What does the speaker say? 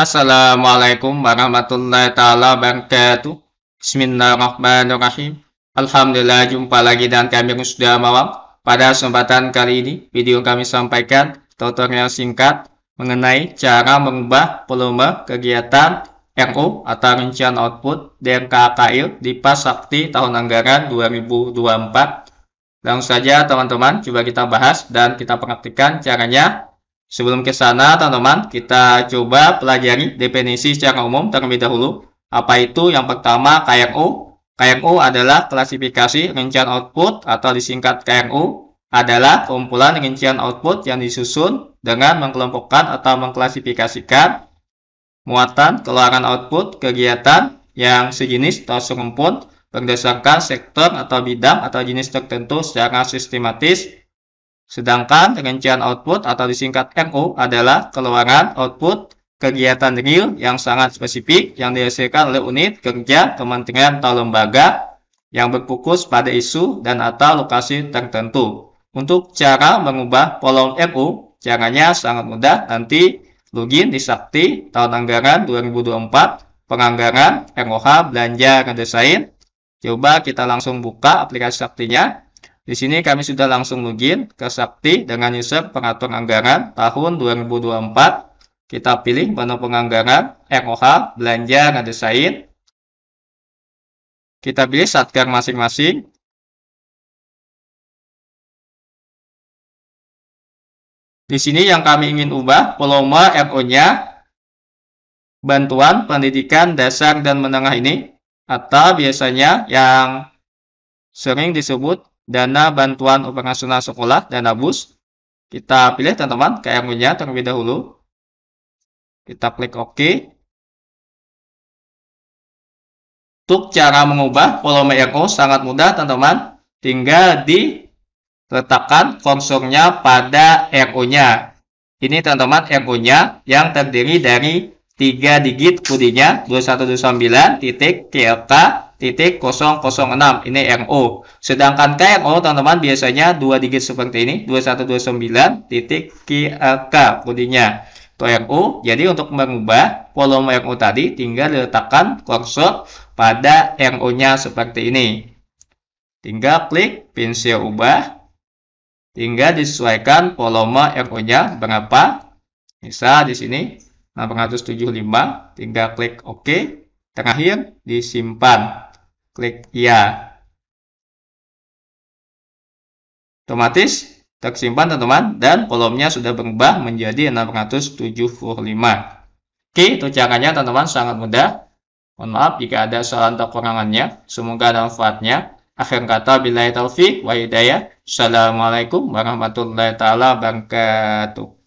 Assalamualaikum warahmatullahi taala wabarakatuh. Bismillahirrahmanirrahim. Alhamdulillah jumpa lagi dan kami sudah malam. Pada kesempatan kali ini, video kami sampaikan tutorial singkat mengenai cara mengubah volume kegiatan RU atau rincian output DMKKIL di PAS Sakti tahun anggaran 2024. Langsung saja teman-teman, coba kita bahas dan kita praktikkan caranya Sebelum ke sana, teman-teman, kita coba pelajari definisi secara umum terlebih dahulu. Apa itu? Yang pertama, KRO. KRO adalah klasifikasi rincian output atau disingkat KRO adalah kumpulan rincian output yang disusun dengan mengkelompokkan atau mengklasifikasikan muatan, keluaran output, kegiatan yang sejenis atau serumpun berdasarkan sektor atau bidang atau jenis tertentu secara sistematis Sedangkan rincian output atau disingkat RO adalah keluaran output kegiatan real yang sangat spesifik yang dihasilkan oleh unit kerja kementerian atau lembaga yang berfokus pada isu dan atau lokasi tertentu. Untuk cara mengubah kolom RO, caranya sangat mudah. Nanti login di Sakti tahun anggaran 2024, penganggaran ROH belanja redesain. Coba kita langsung buka aplikasi Saktinya. Di sini kami sudah langsung login ke Sakti dengan user pengatur anggaran tahun 2024. Kita pilih menu penganggaran, ROH, belanja, ngedesain. Kita pilih satgar masing-masing. Di sini yang kami ingin ubah volume RO-nya bantuan pendidikan dasar dan menengah ini atau biasanya yang sering disebut dana bantuan operasional sekolah, dana bus. Kita pilih teman-teman kmu nya terlebih dahulu. Kita klik OK. Untuk cara mengubah volume RO e sangat mudah teman-teman. Tinggal diletakkan konsumnya pada RO-nya. E Ini teman-teman RO-nya e yang terdiri dari 3 digit kodenya 2129 titik titik 006 ini RO sedangkan KRO teman-teman biasanya dua digit seperti ini 2129 titik QRK kodenya itu RO jadi untuk mengubah volume RO tadi tinggal diletakkan kursor pada RO nya seperti ini tinggal klik pensil ubah tinggal disesuaikan volume RO nya berapa bisa di sini 675 tinggal klik OK terakhir disimpan klik Ya, Otomatis tersimpan teman-teman dan kolomnya sudah berubah menjadi 675. Oke, itu caranya teman-teman sangat mudah. Mohon maaf jika ada salah atau kekurangannya. Semoga ada manfaatnya. Akhir kata bila taufik wa hidayah. Assalamualaikum warahmatullahi taala wabarakatuh.